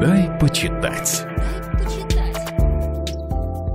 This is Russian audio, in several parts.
Дай почитать.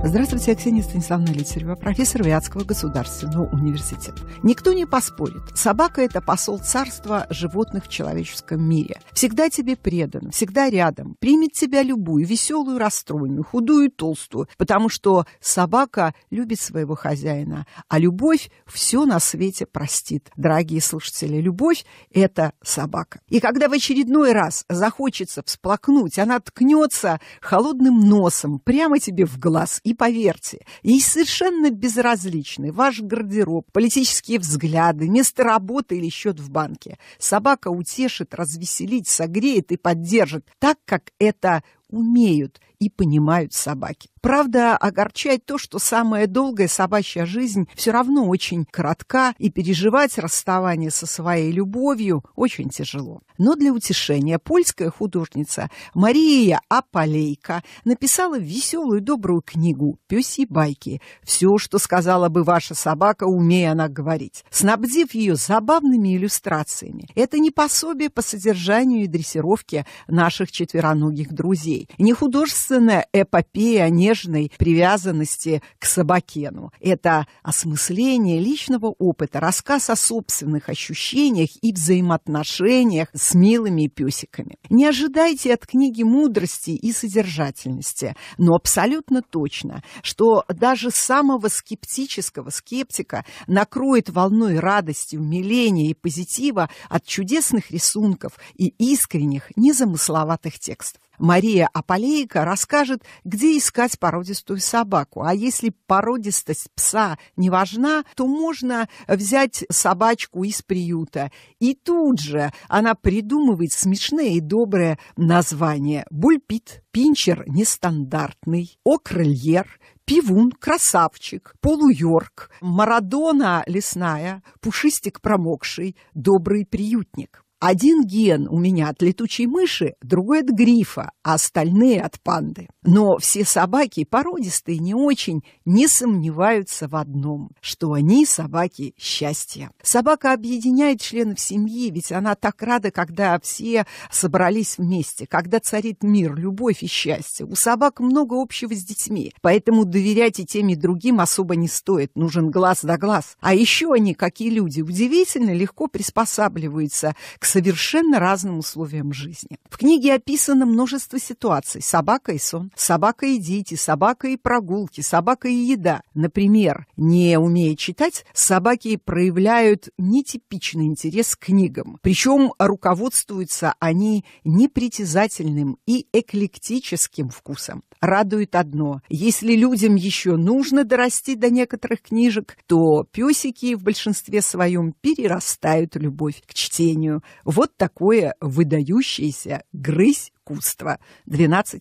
Здравствуйте, я Ксения Станиславовна Литерева, профессор Вятского государственного университета. Никто не поспорит, собака – это посол царства животных в человеческом мире. Всегда тебе предан, всегда рядом, примет тебя любую, веселую, расстроенную, худую, толстую, потому что собака любит своего хозяина, а любовь все на свете простит. Дорогие слушатели, любовь – это собака. И когда в очередной раз захочется всплакнуть, она ткнется холодным носом прямо тебе в глаз и и поверьте, ей совершенно безразличны ваш гардероб, политические взгляды, место работы или счет в банке. Собака утешит, развеселит, согреет и поддержит, так как это умеют и понимают собаки. Правда, огорчает то, что самая долгая собачья жизнь все равно очень коротка, и переживать расставание со своей любовью очень тяжело. Но для утешения польская художница Мария Аполейка написала веселую добрую книгу «Пёси байки». Все, что сказала бы ваша собака, умея она говорить, снабдив ее забавными иллюстрациями. Это не пособие по содержанию и дрессировке наших четвероногих друзей. Не художественная эпопея нежной привязанности к собакену. Это осмысление личного опыта, рассказ о собственных ощущениях и взаимоотношениях с милыми песиками. Не ожидайте от книги мудрости и содержательности, но абсолютно точно, что даже самого скептического скептика накроет волной радости, умиления и позитива от чудесных рисунков и искренних, незамысловатых текстов. Мария Аполейка расскажет, где искать породистую собаку. А если породистость пса не важна, то можно взять собачку из приюта. И тут же она придумывает смешные и добрые названия. Бульпит, пинчер нестандартный, окрыльер, пивун, красавчик, полуйорк, марадона лесная, пушистик промокший, добрый приютник. Один ген у меня от летучей мыши, другой от грифа, а остальные от панды. Но все собаки, породистые не очень, не сомневаются в одном, что они собаки счастья. Собака объединяет членов семьи, ведь она так рада, когда все собрались вместе, когда царит мир, любовь и счастье. У собак много общего с детьми, поэтому доверять и тем, и другим особо не стоит, нужен глаз да глаз. А еще они, какие люди, удивительно легко приспосабливаются к совершенно разным условиям жизни. В книге описано множество ситуаций. Собака и сон, собака и дети, собака и прогулки, собака и еда. Например, не умея читать, собаки проявляют нетипичный интерес к книгам. Причем руководствуются они непритязательным и эклектическим вкусом. Радует одно. Если людям еще нужно дорасти до некоторых книжек, то песики в большинстве своем перерастают любовь к чтению вот такое выдающееся грызь-куство 12+.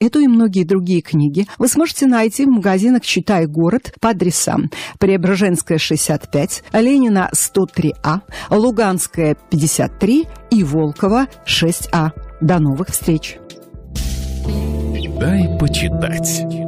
Эту и многие другие книги вы сможете найти в магазинах «Читай город» по адресам Преображенская, 65, Ленина, 103А, Луганская, 53 и Волкова, 6А. До новых встреч! Дай почитать.